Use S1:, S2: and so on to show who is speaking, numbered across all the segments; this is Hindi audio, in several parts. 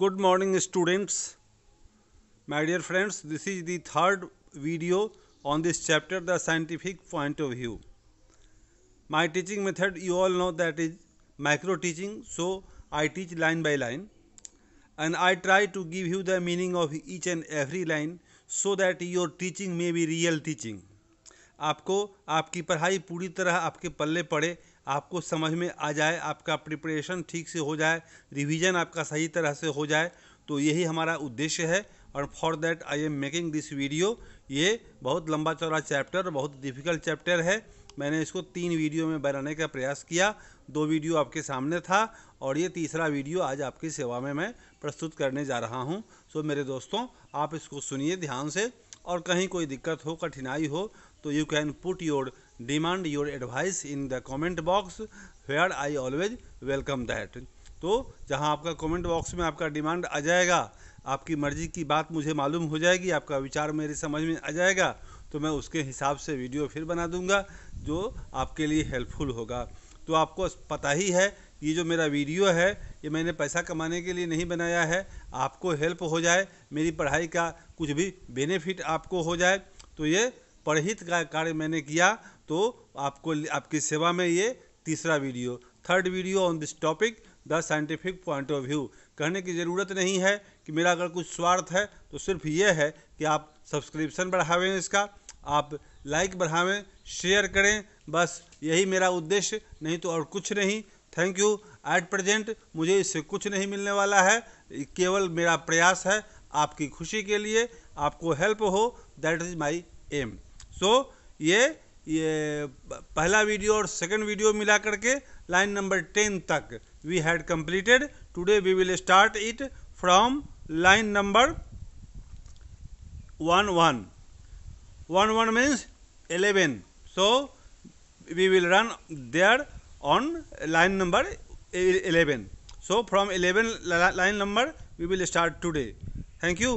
S1: Good morning students my dear friends this is the third video on this chapter the scientific point of view my teaching method you all know that is micro teaching so I teach line by line and I try to give you the meaning of each and every line so that your teaching may be real teaching आपको आपकी पढ़ाई पूरी तरह आपके पल्ले पड़े आपको समझ में आ जाए आपका प्रिपरेशन ठीक से हो जाए रिवीजन आपका सही तरह से हो जाए तो यही हमारा उद्देश्य है और for that I am making this video ये बहुत लंबा चौड़ा चैप्टर बहुत डिफ़िकल्ट चैप्टर है मैंने इसको तीन वीडियो में बनाने का प्रयास किया दो वीडियो आपके सामने था और ये तीसरा वीडियो आज आपकी सेवा में मैं प्रस्तुत करने जा रहा हूँ सो मेरे दोस्तों आप इसको सुनिए ध्यान से और कहीं कोई दिक्कत हो कठिनाई हो तो you can put your demand your advice in the comment box where I always welcome that तो जहाँ आपका कमेंट बॉक्स में आपका डिमांड आ जाएगा आपकी मर्ज़ी की बात मुझे मालूम हो जाएगी आपका विचार मेरी समझ में आ जाएगा तो मैं उसके हिसाब से वीडियो फिर बना दूंगा जो आपके लिए हेल्पफुल होगा तो आपको पता ही है ये जो मेरा वीडियो है ये मैंने पैसा कमाने के लिए नहीं बनाया है आपको हेल्प हो जाए मेरी पढ़ाई का कुछ भी बेनिफिट आपको हो जाए तो ये परहित का कार्य मैंने किया तो आपको आपकी सेवा में ये तीसरा video third video on this topic the scientific point of view कहने की ज़रूरत नहीं है कि मेरा अगर कुछ स्वार्थ है तो सिर्फ ये है कि आप सब्सक्रिप्शन बढ़ावें इसका आप लाइक बढ़ावें शेयर करें बस यही मेरा उद्देश्य नहीं तो और कुछ नहीं थैंक यू एट प्रेजेंट मुझे इससे कुछ नहीं मिलने वाला है केवल मेरा प्रयास है आपकी खुशी के लिए आपको हेल्प हो that is my aim so ये ये पहला वीडियो और सेकंड वीडियो मिला करके लाइन नंबर टेन तक we had completed today we will start it from line number one one one one means eleven so we will run there on line number eleven so from eleven line number we will start today thank you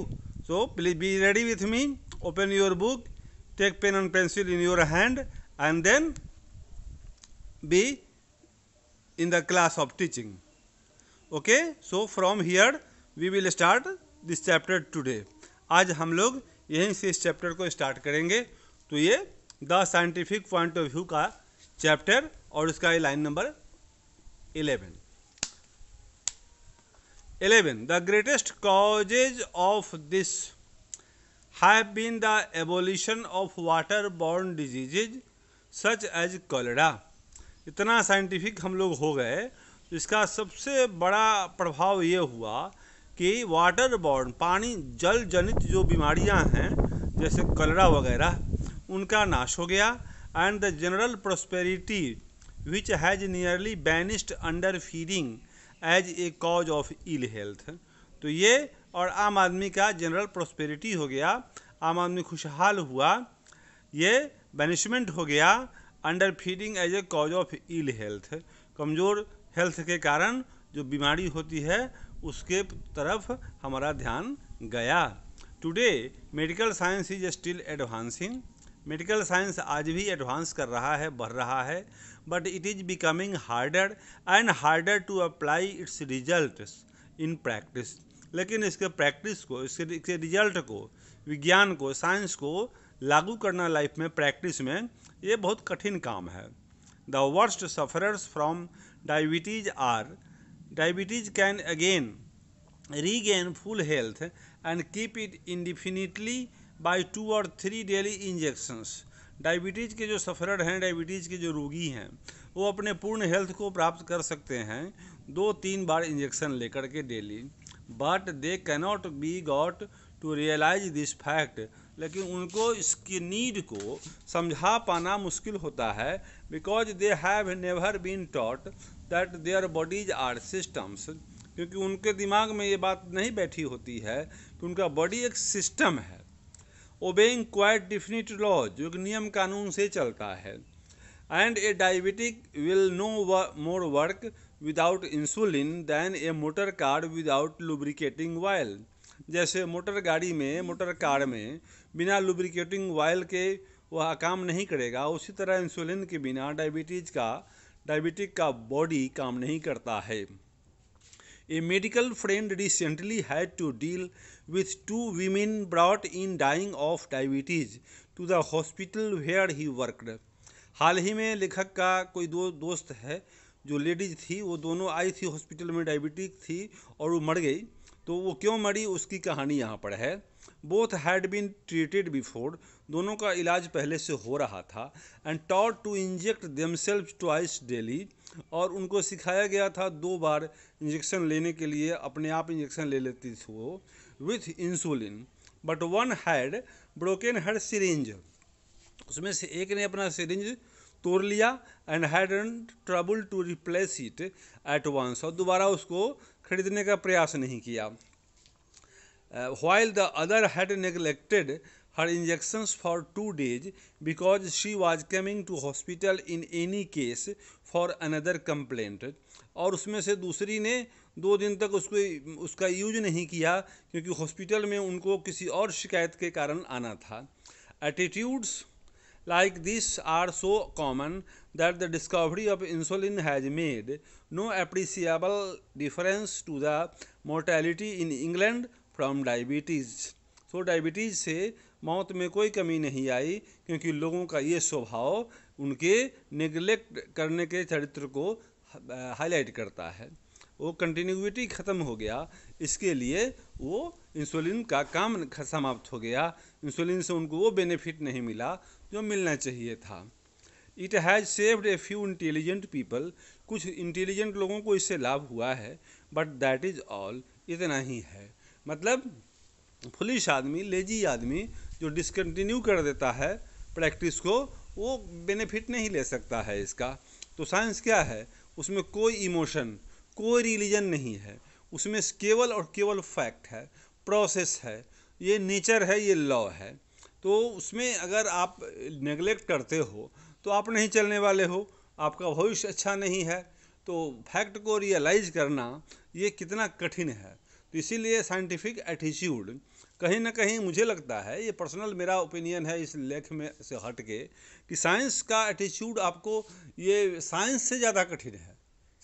S1: so please be ready with me open your book take pen and pencil in your hand and then be in the class of teaching okay so from here we will start this chapter today आज हम लोग यहीं से इस चैप्टर को स्टार्ट करेंगे तो ये the scientific point of view का चैप्टर और इसका line number eleven eleven the greatest causes of this have been the abolition of waterborne diseases such as cholera इतना साइंटिफिक हम लोग हो गए इसका सबसे बड़ा प्रभाव ये हुआ कि वाटर बॉर्न पानी जल जनित जो बीमारियां हैं जैसे कलरा वगैरह उनका नाश हो गया and the general prosperity which has nearly banished underfeeding as a cause of ill health तो ये और आम आदमी का जनरल प्रोस्पेरिटी हो गया आम आदमी खुशहाल हुआ ये बैनिशमेंट हो गया underfeeding as a cause of ill health कमज़ोर हेल्थ के कारण जो बीमारी होती है उसके तरफ हमारा ध्यान गया today medical science is still advancing medical science आज भी एडवांस कर रहा है बढ़ रहा है but it is becoming harder and harder to apply its result in practice लेकिन इसके प्रैक्टिस को इसके रिजल्ट को विज्ञान को साइंस को लागू करना लाइफ में प्रैक्टिस में ये बहुत कठिन काम है the worst sufferers from diabetes are diabetes can again regain full health and keep it indefinitely by two or three daily injections diabetes के जो सफरर हैं डायबिटीज़ के जो रोगी हैं वो अपने पूर्ण हेल्थ को प्राप्त कर सकते हैं दो तीन बार इंजेक्शन लेकर के daily but they cannot be got to realise this fact लेकिन उनको इसकी नीड को समझा पाना मुश्किल होता है because they have never been taught that their bodies are systems क्योंकि उनके दिमाग में ये बात नहीं बैठी होती है कि उनका बॉडी एक सिस्टम है ओबेइंग क्वाइट डिफिनिट लॉ जो कि नियम कानून से चलता है and a diabetic will no more work without insulin than a motor car without lubricating oil जैसे मोटर गाड़ी में मोटर कार में बिना लुब्रिकेटिंग वायल के वह काम नहीं करेगा उसी तरह इंसुलिन के बिना डायबिटीज का डायबिटिक का बॉडी काम नहीं करता है a medical friend recently had to deal with two women brought in dying of diabetes to the hospital where he worked हाल ही में लेखक का कोई दो, दोस्त है जो लेडीज थी वो दोनों आई थी हॉस्पिटल में डायबिटिक थी और वो मर गई तो वो क्यों मरी उसकी कहानी यहाँ पर है both had been treated before दोनों का इलाज पहले से हो रहा था and taught to inject self twice daily और उनको सिखाया गया था दो बार इंजेक्शन लेने के लिए अपने आप इंजेक्शन ले लेती थी वो with insulin but one had broken had syringe उसमें से एक ने अपना सिरिंज तोड़ लिया and had trouble to replace it at once और दोबारा उसको खरीदने का प्रयास नहीं किया while the other had neglected her injections for two days because she was coming to hospital in any case for another complaint और उसमें से दूसरी ने दो दिन तक उसको उसका यूज नहीं किया क्योंकि हॉस्पिटल में उनको किसी और शिकायत के कारण आना था attitudes like this are so common that the discovery of insulin has made no appreciable difference to the mortality in England from diabetes. So diabetes se मौत में कोई कमी नहीं आई क्योंकि लोगों का ये स्वभाव उनके निगलेक्ट करने के चरित्र को हाईलाइट करता है वो कंटिन्यूटी ख़त्म हो गया इसके लिए वो इंसुलिन का काम समाप्त हो गया इंसुलिन से उनको वो बेनिफिट नहीं मिला जो मिलना चाहिए था it has saved a few intelligent people कुछ इंटेलिजेंट लोगों को इससे लाभ हुआ है बट दैट इज़ ऑल इतना ही है मतलब फुलिश आदमी लेजी आदमी जो डिसकन्टिन्यू कर देता है प्रैक्टिस को वो बेनिफिट नहीं ले सकता है इसका तो साइंस क्या है उसमें कोई इमोशन कोई रिलीजन नहीं है उसमें केवल और केवल फैक्ट है प्रोसेस है ये नेचर है ये लॉ है तो उसमें अगर आप नेग्लेक्ट करते हो तो आप नहीं चलने वाले हो आपका भविष्य अच्छा नहीं है तो फैक्ट को रियलाइज करना ये कितना कठिन है तो इसीलिए साइंटिफिक एटीट्यूड कहीं ना कहीं मुझे लगता है ये पर्सनल मेरा ओपिनियन है इस लेख में से हट के कि साइंस का एटीट्यूड आपको ये साइंस से ज़्यादा कठिन है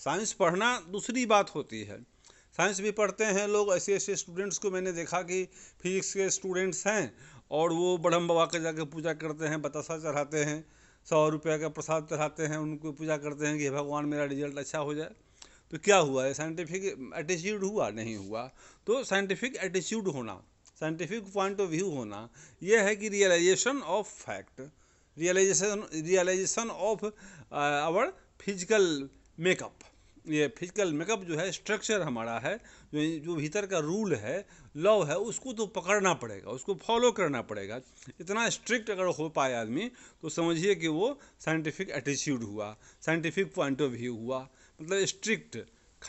S1: साइंस पढ़ना दूसरी बात होती है साइंस भी पढ़ते हैं लोग ऐसे ऐसे स्टूडेंट्स को मैंने देखा कि फिजिक्स के स्टूडेंट्स हैं और वो ब्रह्म बाबा के जाके पूजा करते हैं बतासा चढ़ाते हैं सौ रुपये का प्रसाद चढ़ाते हैं उनको पूजा करते हैं कि भगवान मेरा रिजल्ट अच्छा हो जाए तो क्या हुआ है साइंटिफिक एटीट्यूड हुआ नहीं हुआ तो साइंटिफिक एटीट्यूड होना साइंटिफिक पॉइंट ऑफ व्यू होना यह है कि realization of fact realization realization of our physical makeup ये फिजिकल मेकअप जो है स्ट्रक्चर हमारा है जो जो भीतर का रूल है लॉ है उसको तो पकड़ना पड़ेगा उसको फॉलो करना पड़ेगा इतना स्ट्रिक्ट अगर हो पाए आदमी तो समझिए कि वो साइंटिफिक एटीट्यूड हुआ साइंटिफिक पॉइंट ऑफ व्यू हुआ मतलब स्ट्रिक्ट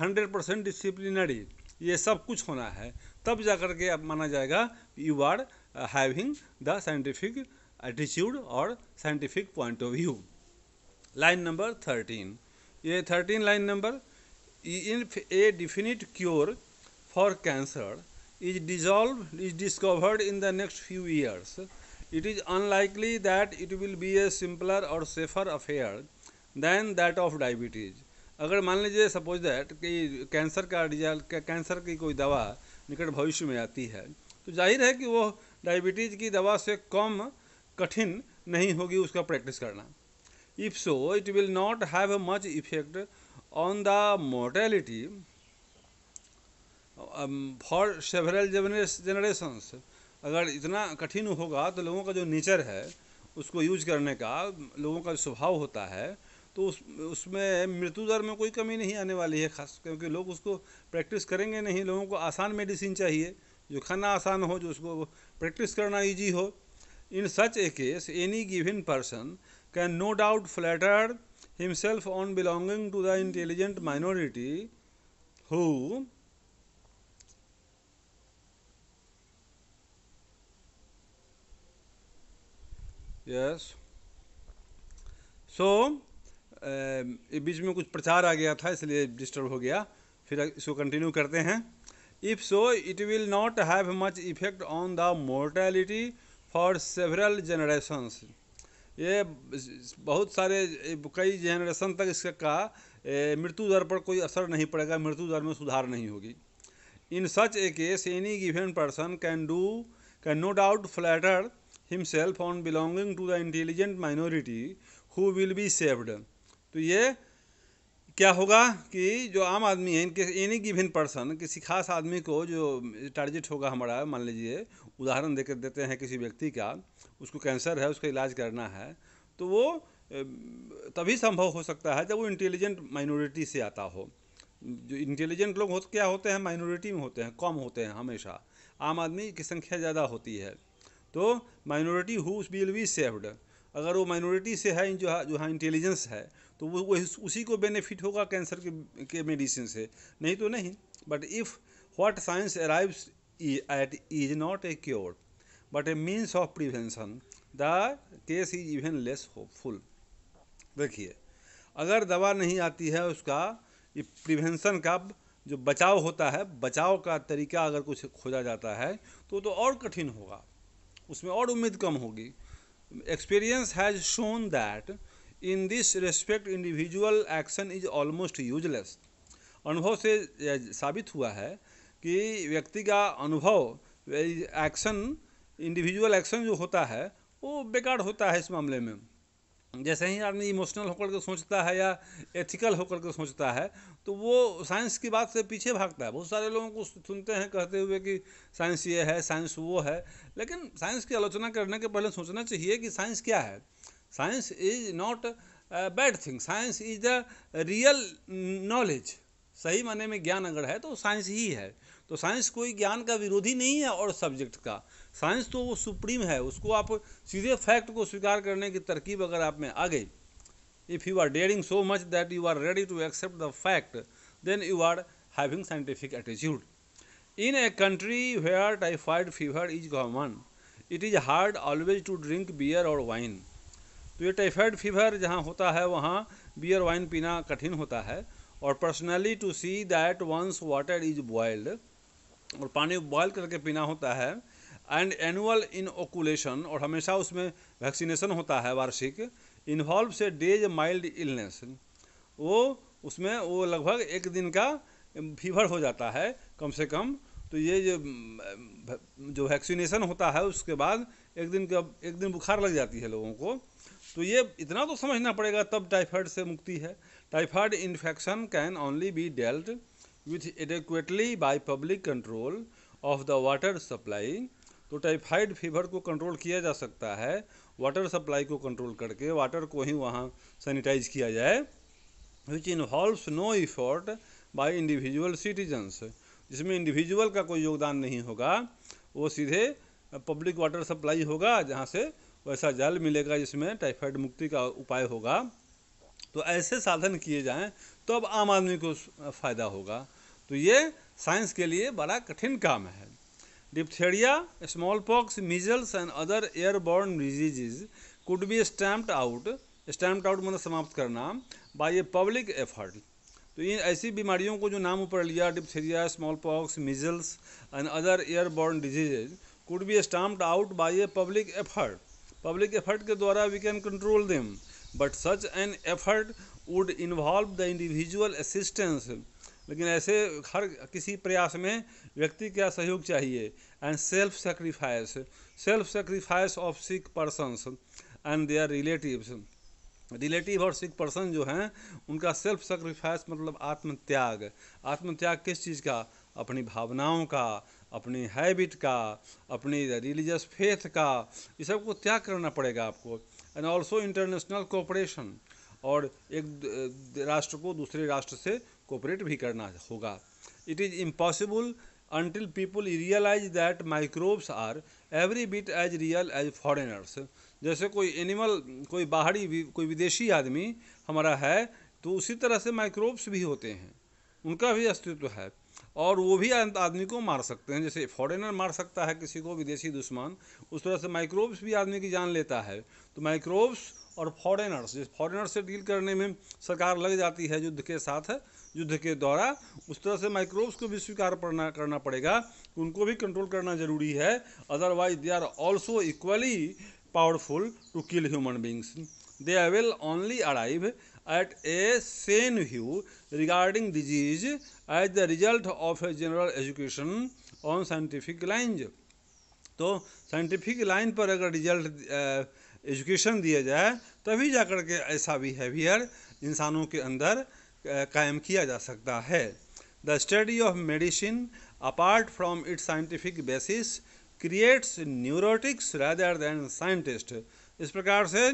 S1: हंड्रेड परसेंट डिसिप्लिनरी ये सब कुछ होना है तब जा कर के अब माना जाएगा you are having the scientific attitude और scientific point of view line number thirteen ये thirteen line number in a definite cure for cancer is dissolve is discovered in the next few years it is unlikely that it will be a simpler or safer affair than that of diabetes अगर मान लीजिए सपोज दैट कि कैंसर का डिजॉल कैंसर की कोई दवा निकट भविष्य में आती है तो जाहिर है कि वो डायबिटीज़ की दवा से कम कठिन नहीं होगी उसका प्रैक्टिस करना If so, it will not have much effect on the mortality um, for several generations. अगर इतना कठिन होगा तो लोगों का जो नेचर है उसको यूज करने का लोगों का जो स्वभाव होता है तो उस उसमें मृत्यु दर में कोई कमी नहीं आने वाली है खास क्योंकि लोग उसको प्रैक्टिस करेंगे नहीं लोगों को आसान मेडिसिन चाहिए जो खाना आसान हो जो उसको प्रैक्टिस करना ईजी हो in such a case any given person can no doubt flatter himself on belonging to the intelligent minority who um, yes so बीच में कुछ प्रचार आ गया था इसलिए डिस्टर्ब हो गया फिर इसको कंटिन्यू करते हैं if so it will not have much effect on the mortality for several generations ये बहुत सारे कई जेनरेशन तक इसका मृत्यु दर पर कोई असर नहीं पड़ेगा मृत्यु दर में सुधार नहीं होगी in such a case any given person can do can no doubt flatter himself on belonging to the intelligent minority who will be saved तो ये क्या होगा कि जो आम आदमी है इनके एनी गिवन पर्सन किसी खास आदमी को जो टारगेट होगा हमारा मान लीजिए उदाहरण देकर देते हैं किसी व्यक्ति का उसको कैंसर है उसका इलाज करना है तो वो तभी संभव हो सकता है जब वो इंटेलिजेंट माइनॉरिटी से आता हो जो इंटेलिजेंट लोग हो तो क्या होते हैं माइनॉरिटी में होते हैं कम होते हैं हमेशा आम आदमी की संख्या ज़्यादा होती है तो minority who will be saved अगर वो माइनॉरिटी से है जो जो हाँ इंटेलिजेंस है तो वो, वो उसी को बेनिफिट होगा कैंसर के के मेडिसिन से नहीं तो नहीं but if what science arrives is not a cure, but a means of prevention, the case is even less hopeful. देखिए अगर दवा नहीं आती है उसका प्रिवेंशन का जो बचाव होता है बचाव का तरीका अगर कुछ खोजा जाता है तो तो और कठिन होगा उसमें और उम्मीद कम होगी experience has shown that in this respect individual action is almost useless अनुभव से साबित हुआ है कि व्यक्ति का अनुभव एक्शन इंडिविजुअल एक्शन जो होता है वो बेकार होता है इस मामले में जैसे ही आदमी इमोशनल होकर के सोचता है या एथिकल होकर के सोचता है तो वो साइंस की बात से पीछे भागता है बहुत सारे लोगों को सुनते हैं कहते हुए कि साइंस ये है साइंस वो है लेकिन साइंस की आलोचना करने के पहले सोचना चाहिए कि साइंस क्या है science is not bad thing science is the real knowledge सही माने में ज्ञान अगर है तो साइंस ही है तो साइंस कोई ज्ञान का विरोधी नहीं है और सब्जेक्ट का साइंस तो वो सुप्रीम है उसको आप सीधे फैक्ट को स्वीकार करने की तरकीब अगर आप में आ गई if you are daring so much that you are ready to accept the fact then you are having scientific attitude in a country where typhoid fever is common it is hard always to drink beer or wine तो ये टाइफाइड फीवर जहाँ होता है वहाँ बियर वाइन पीना कठिन होता है और personally to see that once water is boiled और पानी बॉयल करके पीना होता है एंड एनुअल इनोकुलेशन और हमेशा उसमें वैक्सीनेशन होता है वार्षिक इन्वॉल्व से डेज माइल्ड इलनेस वो उसमें वो लगभग एक दिन का फीवर हो जाता है कम से कम तो ये जो जो वैक्सीनेशन होता है उसके बाद एक दिन का एक दिन बुखार लग जाती है लोगों को तो ये इतना तो समझना पड़ेगा तब टाइफाइड से मुक्ति है typhoid infection can only be dealt with adequately by public control of the water supply तो टाइफाइड फीवर को कंट्रोल किया जा सकता है वाटर सप्लाई को कंट्रोल करके वाटर को ही वहाँ सैनिटाइज किया जाए which involves no effort by individual citizens जिसमें इंडिविजुअल का कोई योगदान नहीं होगा वो सीधे पब्लिक वाटर सप्लाई होगा जहाँ से वैसा जल मिलेगा जिसमें टाइफाइड मुक्ति का उपाय होगा तो ऐसे साधन किए जाएं तो अब आम आदमी को फ़ायदा होगा तो ये साइंस के लिए बड़ा कठिन काम है diphtheria smallpox measles and other airborne diseases could be stamped out stamped out मतलब समाप्त करना बाय ए पब्लिक एफर्ट तो ये ऐसी बीमारियों को जो नाम ऊपर लिया diphtheria smallpox measles and other airborne diseases could be stamped out by a public effort public effort के द्वारा we can control them but such an effort would involve the individual assistance लेकिन ऐसे हर किसी प्रयास में व्यक्ति का सहयोग चाहिए and self sacrifice self sacrifice of sick persons and their relatives relative और सिख पर्सन जो हैं उनका सेल्फ सेक्रीफाइस मतलब आत्मत्याग आत्मत्याग किस चीज़ का अपनी भावनाओं का अपनी हैबिट का अपनी रिलीजियस फेथ का ये सब को त्याग करना पड़ेगा आपको एंड ऑल्सो इंटरनेशनल कोऑपरेशन और एक राष्ट्र को दूसरे राष्ट्र से कोऑपरेट भी करना होगा it is impossible until people realize that microbes are every bit as real as foreigners जैसे कोई एनिमल कोई बाहरी कोई विदेशी आदमी हमारा है तो उसी तरह से माइक्रोब्स भी होते हैं उनका भी अस्तित्व है और वो भी आदमी को मार सकते हैं जैसे फॉरेनर मार सकता है किसी को विदेशी दुश्मन उस तरह से माइक्रोब्स भी आदमी की जान लेता है तो माइक्रोब्स और फॉरेनर्स जिस फॉरेनर्स से डील करने में सरकार लग जाती है युद्ध के साथ युद्ध के द्वारा उस तरह से माइक्रोब्स को भी स्वीकार करना करना पड़ेगा उनको भी कंट्रोल करना जरूरी है otherwise they are also equally powerful to kill human beings they I will only arrive at a sane view regarding disease as the result of a general education on scientific lines तो साइंटिफिक लाइन पर अगर रिजल्ट एजुकेशन दिया जाए तभी जा कर के ऐसा बिहेवियर इंसानों के अंदर कायम किया जा सकता है the study of medicine apart from its scientific basis creates neurotics rather than scientist इस प्रकार से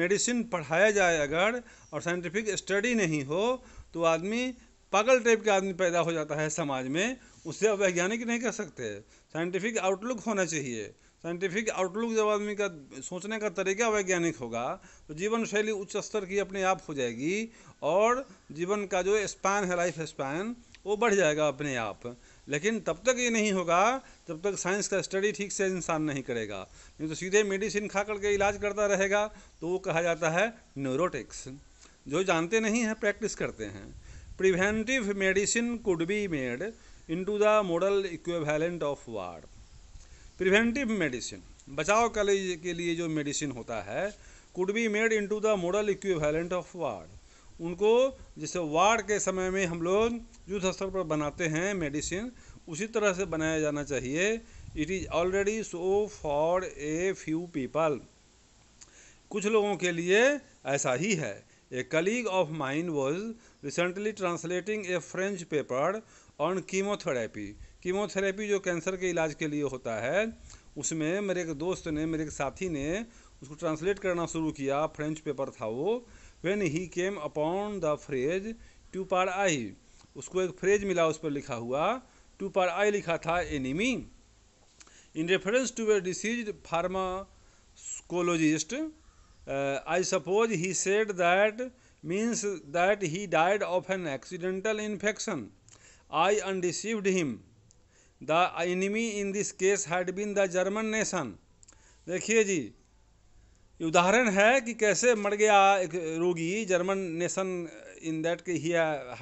S1: मेडिसिन पढ़ाया जाए अगर और साइंटिफिक स्टडी नहीं हो तो आदमी पागल टाइप का आदमी पैदा हो जाता है समाज में उससे वैज्ञानिक नहीं कर सकते साइंटिफिक आउटलुक होना चाहिए साइंटिफिक आउटलुक जब आदमी का सोचने का तरीका वैज्ञानिक होगा तो जीवन शैली उच्च स्तर की अपने आप हो जाएगी और जीवन का जो स्पैन है लाइफ स्पैन वो बढ़ जाएगा अपने आप लेकिन तब तक ये नहीं होगा जब तक साइंस का स्टडी ठीक से इंसान नहीं करेगा नहीं तो सीधे मेडिसिन खा करके इलाज करता रहेगा तो वो कहा जाता है न्यूरोटिक्स जो जानते नहीं हैं प्रैक्टिस करते हैं preventive medicine could be made into the model equivalent of war preventive medicine बचाव के लिए जो मेडिसिन होता है could be made into the model equivalent of war उनको जैसे वार्ड के समय में हम लोग युद्ध स्तर पर बनाते हैं मेडिसिन उसी तरह से बनाया जाना चाहिए it is already so for a few people कुछ लोगों के लिए ऐसा ही है a colleague of mind was recently translating a French paper on chemotherapy chemotherapy जो कैंसर के इलाज के लिए होता है उसमें मेरे एक दोस्त ने मेरे एक साथी ने उसको ट्रांसलेट करना शुरू किया फ्रेंच पेपर था वो when he came upon the phrase टू पार आई उसको एक फ्रेज मिला उस पर लिखा हुआ टू पार आई लिखा था enemy in reference to a disease pharmacologist I suppose he said that means that he died of an accidental infection I undeceived him the enemy in this case had been the German nation देखिए जी उदाहरण है कि कैसे मर गया एक रोगी जर्मन नेशन इन दैट के he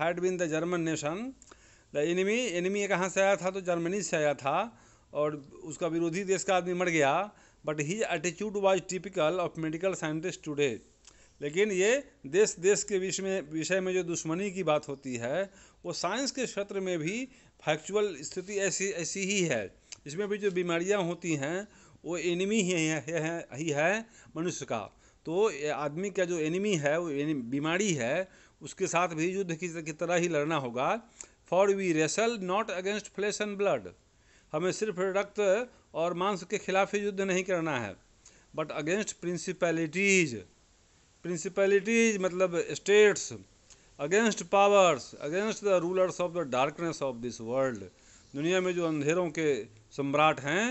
S1: had been the German nation the enemy enemy कहाँ से आया था तो जर्मनी से आया था और उसका विरोधी देश का आदमी मर गया but his attitude was typical of medical scientist today लेकिन ये देश देश के विषय में विषय में जो दुश्मनी की बात होती है वो साइंस के क्षेत्र में भी फैक्चुअल स्थिति ऐसी ऐसी ही है इसमें भी जो बीमारियां होती हैं वो एनिमी ही है, है, है, ही है मनुष्य का तो आदमी का जो एनिमी है वो बीमारी है उसके साथ भी युद्ध की तरह ही लड़ना होगा for we wrestle not against flesh and blood हमें सिर्फ रक्त और मांस के खिलाफ ही युद्ध नहीं करना है बट अगेंस्ट प्रिंसिपैलिटीज़ principalities मतलब states against powers against the rulers of the darkness of this world दुनिया में जो अंधेरों के सम्राट हैं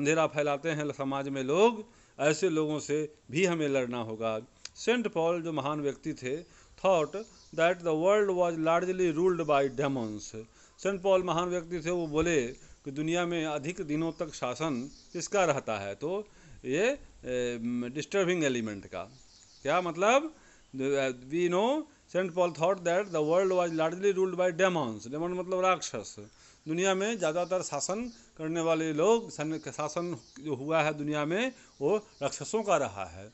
S1: अंधेरा फैलाते हैं समाज में लोग ऐसे लोगों से भी हमें लड़ना होगा सेंट पॉल जो महान व्यक्ति थे thought that the world was largely ruled by demons Saint Paul महान व्यक्ति थे वो बोले कि दुनिया में अधिक दिनों तक शासन किसका रहता है तो ये डिस्टर्बिंग एलिमेंट का क्या मतलब we know Saint Paul thought that the world was largely ruled by demons demon मतलब राक्षस दुनिया में ज़्यादातर शासन करने वाले लोग शासन जो हुआ है दुनिया में वो राक्षसों का रहा है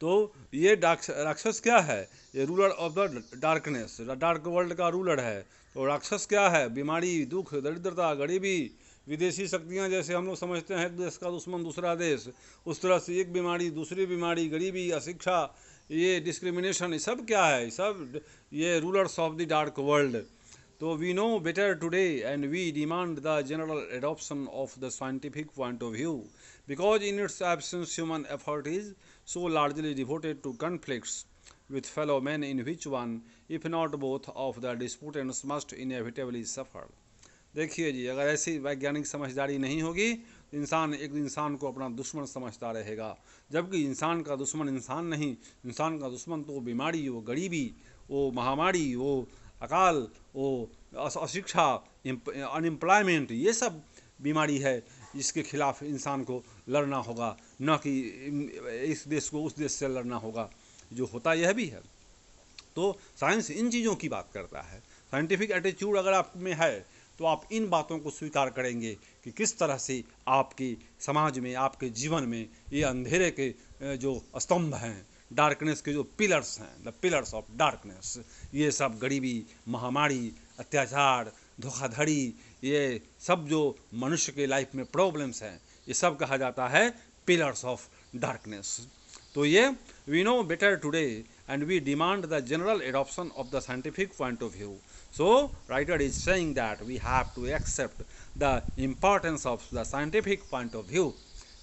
S1: तो ये राक्षस क्या है ये ruler of the darkness dark world का रूलर है तो राक्षस क्या है बीमारी दुख दरिद्रता गरीबी विदेशी शक्तियाँ जैसे हम लोग समझते हैं एक देश का दुश्मन दूसरा देश उस तरह से एक बीमारी दूसरी बीमारी गरीबी अशिक्षा ये डिस्क्रिमिनेशन ये सब क्या है सब ये rulers of the dark world तो we know better today and we demand the general adoption of the scientific point of view because in its absence human effort is so largely devoted to conflict with fellow man in which one if not both of the disputants must inevitably suffer देखिए जी अगर ऐसी वैज्ञानिक समझदारी नहीं होगी तो इंसान एक इंसान को अपना दुश्मन समझता रहेगा जबकि इंसान का दुश्मन इंसान नहीं इंसान का दुश्मन तो वो बीमारी वो गरीबी वो महामारी वो अकाल वो अशिक्षा अनएम्प्लॉयमेंट ये सब बीमारी है इसके खिलाफ इंसान को लड़ना होगा न कि इस देश को उस देश से लड़ना होगा जो होता यह भी है तो साइंस इन चीज़ों की बात करता है साइंटिफिक एटीट्यूड अगर आप में है तो आप इन बातों को स्वीकार करेंगे कि किस तरह से आपके समाज में आपके जीवन में ये अंधेरे के जो स्तंभ हैं डार्कनेस के जो पिलर्स हैं द पिलर्स ऑफ डार्कनेस ये सब गरीबी महामारी अत्याचार धोखाधड़ी ये सब जो मनुष्य के लाइफ में प्रॉब्लम्स हैं ये सब कहा जाता है पिलर्स ऑफ डार्कनेस तो ये we know better today and we demand the general adoption of the scientific point of view so writer is saying that we have to accept the importance of the scientific point of view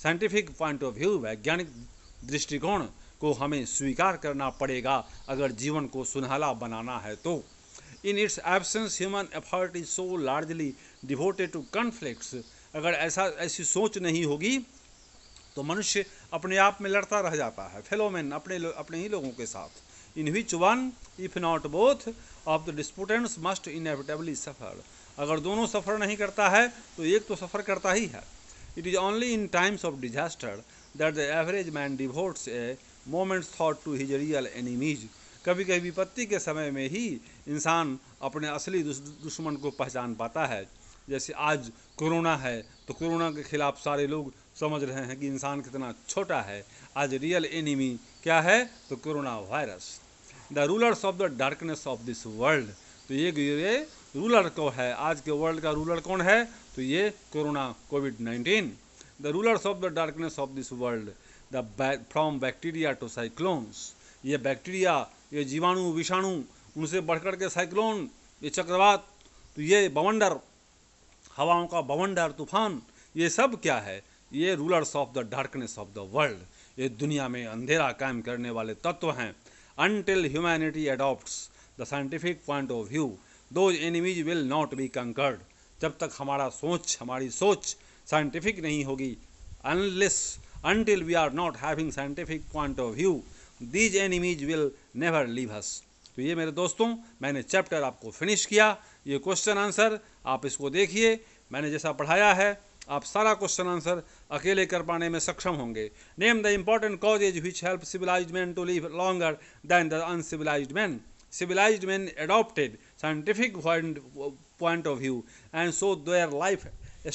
S1: scientific point of view वैज्ञानिक दृष्टिकोण को हमें स्वीकार करना पड़ेगा अगर जीवन को सुनहला बनाना है तो in its absence human effort is so largely devoted to conflict अगर ऐसा ऐसी सोच नहीं होगी तो मनुष्य अपने आप में लड़ता रह जाता है फेलोमैन अपने अपने ही लोगों के साथ in which one if not both of the disputants must inevitably suffer अगर दोनों सफ़र नहीं करता है तो एक तो सफ़र करता ही है it is only in times of disaster that the average man devotes a moment thought to his real enemies कभी कभी विपत्ति के समय में ही इंसान अपने असली दुश्मन को पहचान पाता है जैसे आज कोरोना है तो कोरोना के खिलाफ सारे लोग समझ रहे हैं कि इंसान कितना छोटा है आज रियल एनिमी क्या है तो corona virus the rulers of the darkness of this world तो ये ये रूलर को है आज के वर्ल्ड का रूलर कौन है तो ये corona COVID nineteen the rulers of the darkness of this world the from bacteria to cyclones ये बैक्टीरिया ये जीवाणु विषाणु उनसे बढ़कर के साइक्लोन ये चक्रवात तो ये बवंडर हवाओं का बवंडर तूफान ये सब क्या है ये rulers of the darkness of the world ये दुनिया में अंधेरा कायम करने वाले तत्व हैं until humanity adopt the scientific point of view दो enemies will not be conquered जब तक हमारा सोच हमारी सोच साइंटिफिक नहीं होगी unless until we are not having scientific point of view these enemies will never leave us तो ये मेरे दोस्तों मैंने चैप्टर आपको फिनिश किया ये क्वेश्चन आंसर आप इसको देखिए मैंने जैसा पढ़ाया है आप सारा क्वेश्चन आंसर अकेले कर पाने में सक्षम होंगे name the important causes which help civilize man to live longer than the uncivilize man civilize man adopted scientific point of view and so their life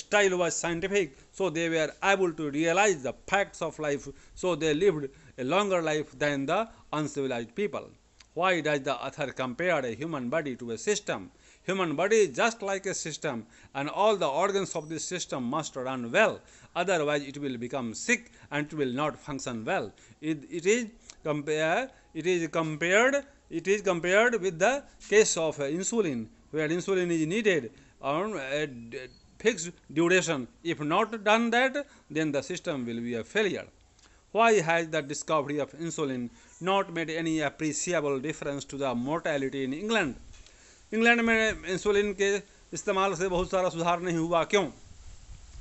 S1: style was scientific so they were are able to realise the facts of life so they lived a longer life than the uncivilize people why does the author compare a human body to a system Human body is just like a system and all the organs of this system must run well. Otherwise it will become sick and it will not function well. It, it is compared. it is compared it is compared with the case of insulin where insulin is needed on a fixed duration. If not done that then the system will be a failure. Why has the discovery of insulin not made any appreciable difference to the mortality in England? England में इंसुलिन के इस्तेमाल से बहुत सारा सुधार नहीं हुआ क्यों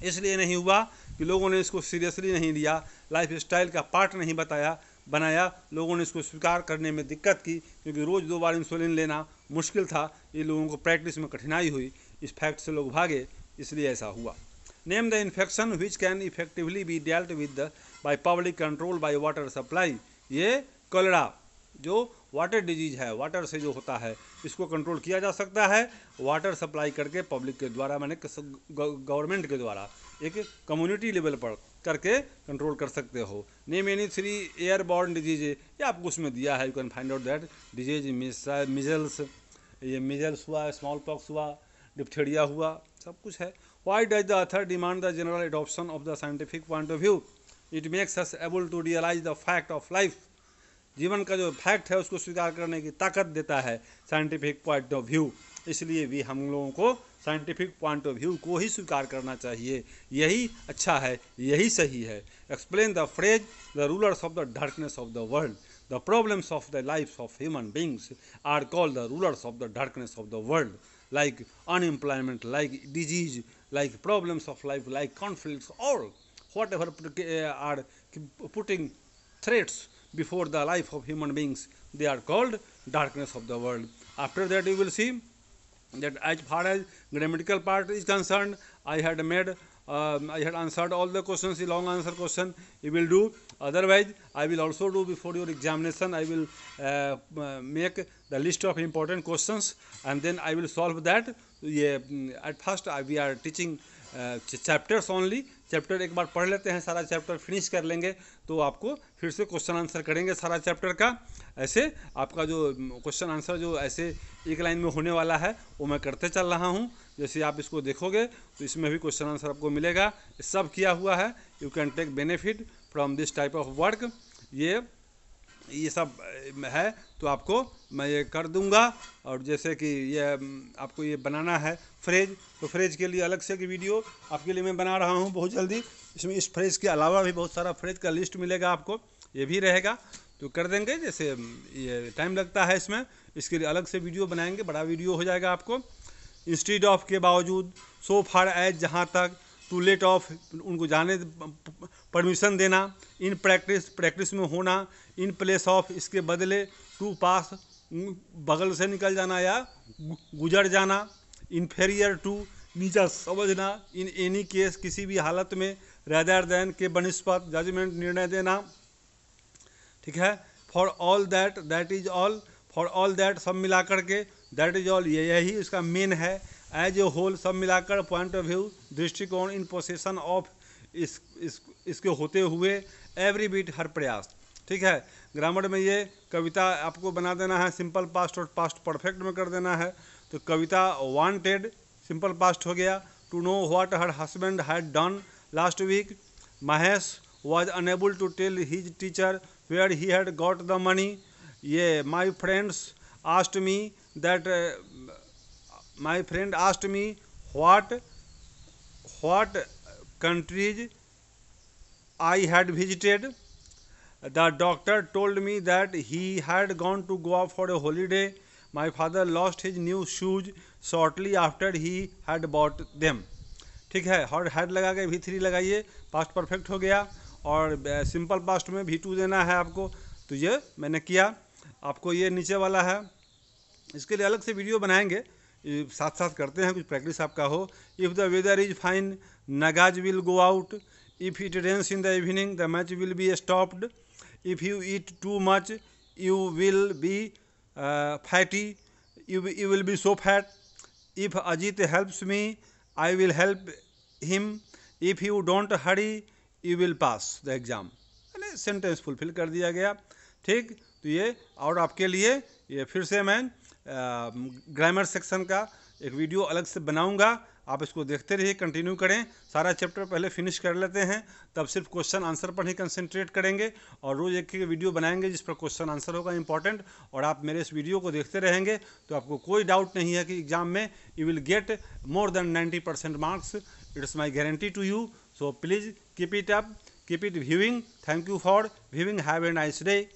S1: इसलिए नहीं हुआ कि लोगों ने इसको सीरियसली नहीं लिया लाइफ स्टाइल का पार्ट नहीं बताया बनाया लोगों ने इसको स्वीकार करने में दिक्कत की क्योंकि रोज़ दो बार इंसुलिन लेना मुश्किल था ये लोगों को प्रैक्टिस में कठिनाई हुई इस फैक्ट से लोग भागे इसलिए ऐसा हुआ name the infection which can effectively be dealt with the by public control by water supply ये कलड़ा जो वाटर डिजीज़ है वाटर से जो होता है इसको कंट्रोल किया जा सकता है वाटर सप्लाई करके पब्लिक के द्वारा मैंने गवर्नमेंट के द्वारा एक कम्युनिटी लेवल पर करके कंट्रोल कर सकते हो name any three airborne disease ये आपको उसमें दिया है you can find out that disease measles ये मिजल्स हुआ स्मॉल पॉक्स हुआ डिप्थेरिया हुआ सब कुछ है why does the author demand the general adoption of the scientific point of view it makes us able to realise the fact of life जीवन का जो फैक्ट है उसको स्वीकार करने की ताकत देता है साइंटिफिक पॉइंट ऑफ व्यू इसलिए भी हम लोगों को साइंटिफिक पॉइंट ऑफ व्यू को ही स्वीकार करना चाहिए यही अच्छा है यही सही है explain the phrase the rulers of the darkness of the world the problems of the life of human beings are called the rulers of the darkness of the world like unemployment like disease like problems of life like conflict और whatever are putting threats before the life of human beings. They are called darkness of the world. After that, you will see that as far as grammatical part is concerned, I had made uh, I had answered all the questions, the long answer question you will do. Otherwise, I will also do before your examination, I will uh, make the list of important questions and then I will solve that. Yeah, mm, at first, I, uh, we are teaching uh, chapters only chapter एक बार पढ़ लेते हैं सारा चैप्टर फिनिश कर लेंगे तो आपको फिर से क्वेश्चन आंसर करेंगे सारा चैप्टर का ऐसे आपका जो क्वेश्चन आंसर जो ऐसे एक लाइन में होने वाला है वो मैं करते चल रहा हूँ जैसे आप इसको देखोगे तो इसमें भी क्वेश्चन आंसर आपको मिलेगा सब किया हुआ है you can take benefit from this type of work ये ये सब है तो आपको मैं ये कर दूंगा और जैसे कि ये आपको ये बनाना है फ्रेज तो फ्रेज के लिए अलग से की वीडियो आपके लिए मैं बना रहा हूँ बहुत जल्दी इसमें इस फ्रेज के अलावा भी बहुत सारा फ्रेज का लिस्ट मिलेगा आपको ये भी रहेगा तो कर देंगे जैसे ये टाइम लगता है इसमें इसके लिए अलग से वीडियो बनाएंगे बड़ा वीडियो हो जाएगा आपको इंस्टीड ऑफ के बावजूद सो फार एज जहाँ तक टू लेट ऑफ उनको जाने परमिशन देना इन प्रैक्टिस प्रैक्टिस में होना इन प्लेस ऑफ इसके बदले टू पास बगल से निकल जाना या गुजर जाना इन्फेरियर टू नीचा समझना इन एनी केस किसी भी हालत में रेदर देन के बनस्पत जजमेंट निर्णय देना ठीक है for all that that is all for all that सब मिलाकर के दैट इज ऑल यही इसका मेन है एज ए होल सब मिलाकर पॉइंट ऑफ व्यू दृष्टिकोण इन पोसेसन ऑफ इस, इस इसके होते हुए एवरी बीट हर प्रयास ठीक है ग्रामर में ये कविता आपको बना देना है सिंपल पास्ट और पास्ट परफेक्ट में कर देना है तो कविता वांटेड सिंपल पास्ट हो गया to know what her husband had done last week Mahesh was unable to tell his teacher where he had got the money ये my friends asked me that my friend asked me what what countries I had visited The doctor told me that he had gone to Goa for a holiday. My father lost his new shoes shortly after he had bought them. ठीक है हॉट हैड लगा के वी थ्री लगाइए पास्ट परफेक्ट हो गया और सिंपल पास्ट में वी टू देना है आपको तो ये मैंने किया आपको ये नीचे वाला है इसके लिए अलग से वीडियो बनाएंगे साथ साथ करते हैं कुछ प्रैक्टिस आपका हो if the weather is fine नगाज will go out if it rains in the evening the match will be stopped If you eat too much, you will be uh, fatty. You, you will be so fat. If Ajit helps me, I will help him. If you don't hurry, you will pass the exam. मैंने सेंटेंस फुलफिल कर दिया गया ठीक तो ये और आपके लिए ये फिर से मैं ग्रामर सेक्शन का एक वीडियो अलग से बनाऊंगा आप इसको देखते रहिए कंटिन्यू करें सारा चैप्टर पहले फिनिश कर लेते हैं तब सिर्फ क्वेश्चन आंसर पर ही कंसंट्रेट करेंगे और रोज़ एक एक वीडियो बनाएंगे जिस पर क्वेश्चन आंसर होगा इंपॉर्टेंट और आप मेरे इस वीडियो को देखते रहेंगे तो आपको कोई डाउट नहीं है कि एग्ज़ाम में you will get more than ninety percent marks it's my guarantee to you so please keep it up keep it viewing thank you for viewing have a nice day